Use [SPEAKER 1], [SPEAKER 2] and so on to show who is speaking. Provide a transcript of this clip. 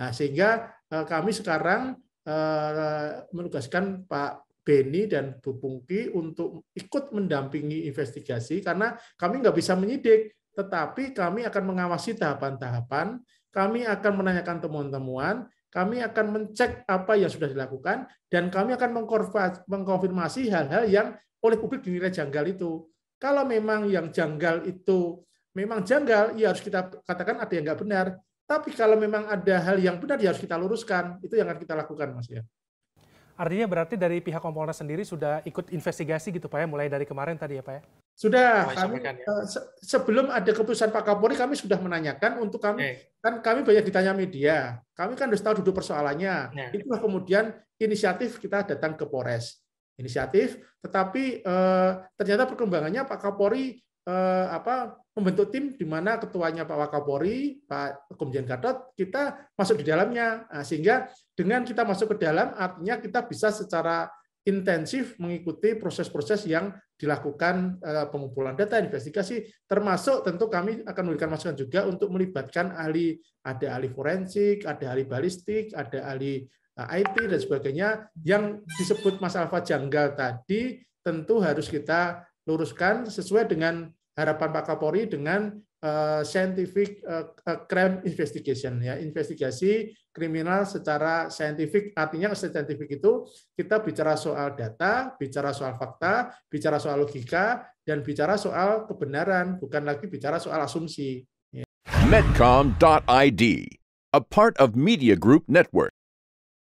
[SPEAKER 1] Nah, sehingga eh, kami sekarang eh, menugaskan Pak Beni dan Bu Pungki untuk ikut mendampingi investigasi karena kami nggak bisa menyidik, tetapi kami akan mengawasi tahapan-tahapan, kami akan menanyakan temuan-temuan, kami akan mencek apa yang sudah dilakukan, dan kami akan mengkonfirmasi hal-hal yang oleh publik dinilai janggal itu. Kalau memang yang janggal itu memang janggal, ya harus kita katakan ada yang nggak benar. Tapi kalau memang ada hal yang benar ya harus kita luruskan. Itu yang akan kita lakukan, Mas ya. Artinya berarti dari pihak Kompolnas sendiri sudah ikut investigasi gitu Pak ya, mulai dari kemarin tadi ya Pak ya?
[SPEAKER 2] Sudah, kami,
[SPEAKER 1] ya. Eh, se sebelum ada keputusan Pak Kapolri kami sudah menanyakan untuk kami, eh. kan kami banyak ditanya media, kami kan harus tahu duduk persoalannya. Nah. Itulah kemudian inisiatif kita datang ke Polres. Inisiatif, tetapi eh, ternyata perkembangannya Pak Kapolri eh, apa membentuk tim di mana ketuanya Pak Wakapolri, Pak Komjen Gatot, kita masuk di dalamnya. Nah, sehingga dengan kita masuk ke dalam, artinya kita bisa secara intensif mengikuti proses-proses yang dilakukan eh, pengumpulan data investigasi termasuk tentu kami akan memberikan masukan juga untuk melibatkan ahli ada ahli forensik, ada ahli balistik, ada ahli eh, IT dan sebagainya yang disebut Mas masalah janggal tadi tentu harus kita luruskan sesuai dengan harapan Pak Kapolri dengan uh, scientific uh, crime investigation ya investigasi kriminal secara scientific artinya scientific itu kita bicara soal data bicara soal fakta bicara soal logika dan bicara soal kebenaran bukan lagi bicara soal asumsi ya. medcom.id a part of media group network